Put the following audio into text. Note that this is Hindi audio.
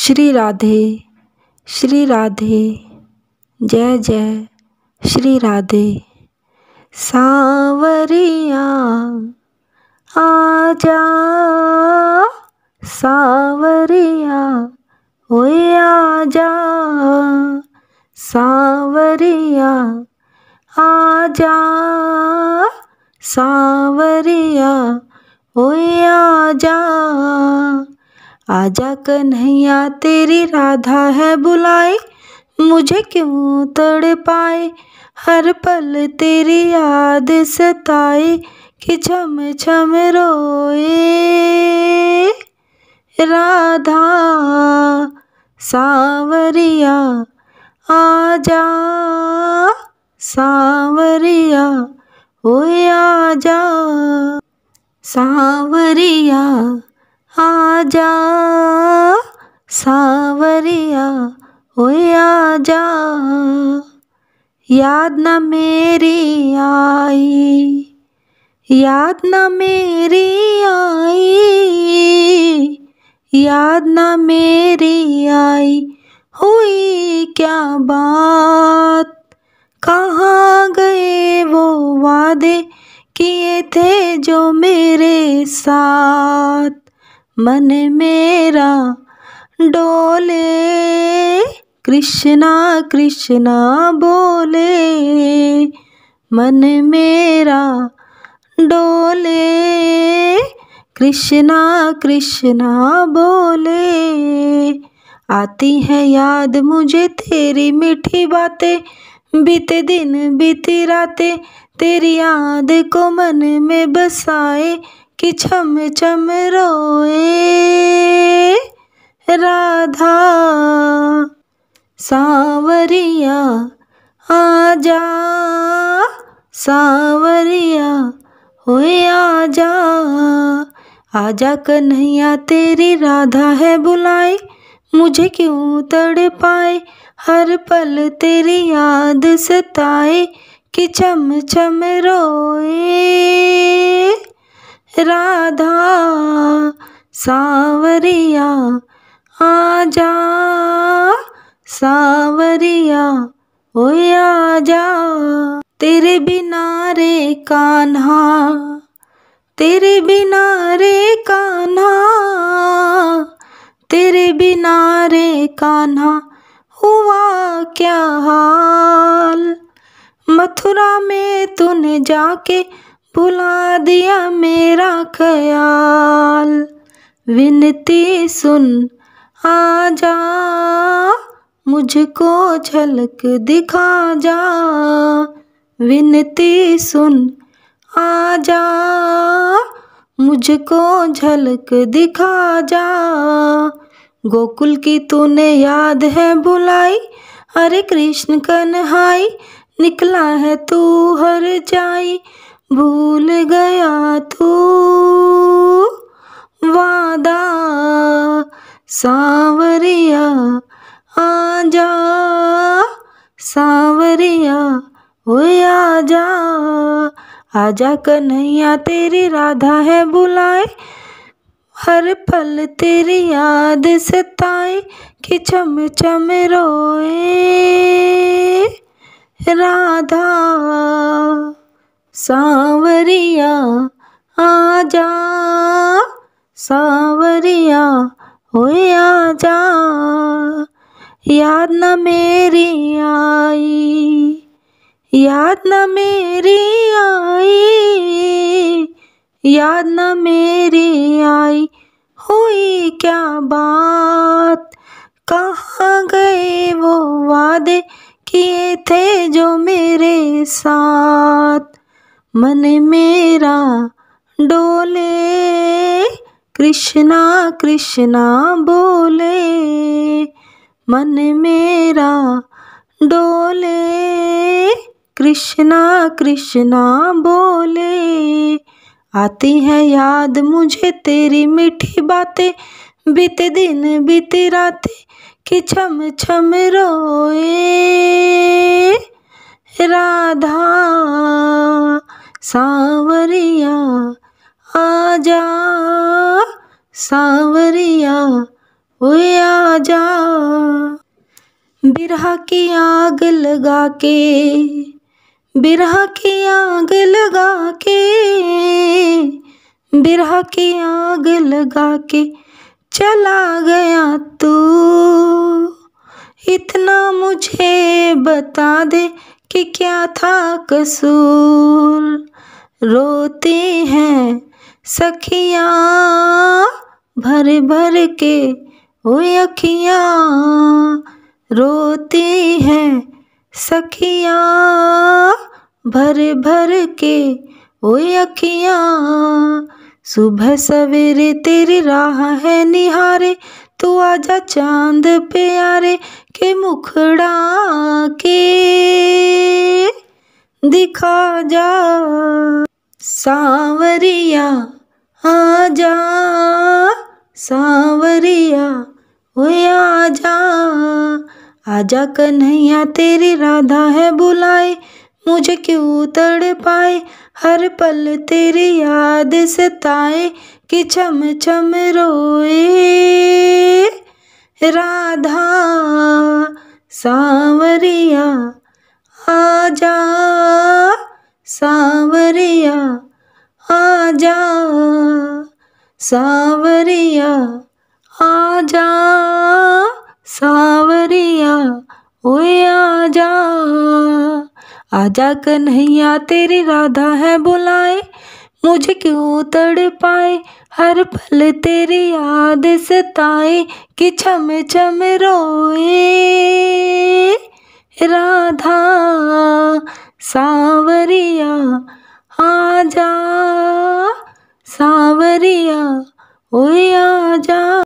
श्री राधे श्री राधे जय जय श्री राधे सावरिया आ जा सावरिया ओए जा सावरिया आ जा सावरिया ओए जा आजा कन्हैया तेरी राधा है बुलाए मुझे क्यों तड़ पाए हर पल तेरी याद सताए कि छम छम रोए राधा सांवरिया आजा सांवरिया ओ आजा सांवरिया आजा सावरिया ओए आजा याद न मेरी आई याद न मेरी आई याद न मेरी आई हुई क्या बात कहाँ गए वो वादे किए थे जो मेरे साथ मन मेरा डोले कृष्णा कृष्णा बोले मन मेरा डोले कृष्णा कृष्णा बोले आती है याद मुझे तेरी मीठी बातें बीते दिन बीती रातें तेरी याद को मन में बसाए कि छम छम रोए राधा सावरिया आजा सावरिया जा आजा आजा कन्हैया तेरी राधा है बुलाई मुझे क्यों तड़ पाए हर पल तेरी याद सताए कि चम चम रोए राधा सावरिया आजा सावरिया ओए आजा तेरे बिना रे कान्हा तेरे बिना रे कान्हा तेरे बिना रे कान्हा हुआ क्या हाल मथुरा में तूने जाके भुला दिया मेरा ख्याल विनती सुन आ जा मुझको झलक दिखा जा विनती सुन आ जा मुझको झलक दिखा जा गोकुल की तूने याद है बुलाई अरे कृष्ण कन्हाई निकला है तू हर जाई भूल गया तू वादा सावरिया आजा सावरिया ओ आजा आजा कन्हैया तेरी राधा है बुलाए हर पल तेरी याद सताए कि चम चम रोए राधा सावरिया आजा सावरिया आ जा याद न मेरी आई याद न मेरी आई याद न मेरी आई हुई क्या बात कहाँ गए वो वादे किए थे जो मेरे साथ मन मेरा डोले कृष्णा कृष्णा बोले मन मेरा डोले कृष्णा कृष्णा बोले आती है याद मुझे तेरी मीठी बातें बीते दिन बीते रातें कि छम छम रोए राधा आ आजा सावरिया आ जा बिरहा की आग लगा के बिरहा की आग लगा के बिरहा की आग लगा के चला गया तू इतना मुझे बता दे कि क्या था कसूर रोते हैं सखिया भर भर के ओ अखियाँ रोती हैं सखियाँ भर भर के ओ अखियाँ सुबह सवेरे तेरी राह है निहारे तू आजा चांद प्यारे के मुखड़ा के दिखा जा सांवरिया आ जा सांवरिया जा आजा आजा कन्हैया तेरी राधा है बुलाए मुझे क्यों तड़ पाए हर पल तेरी याद सताए कि छम छम रोए राधा सांवरिया आजा सांवरिया आजा सावरिया आजा सावरिया ओए आ जा कन्हैया तेरी राधा है बुलाए मुझे क्यों तड़ पाए हर पल तेरी याद सताए कि छम छम रोए राधा सावरिया आजा ओ आ जा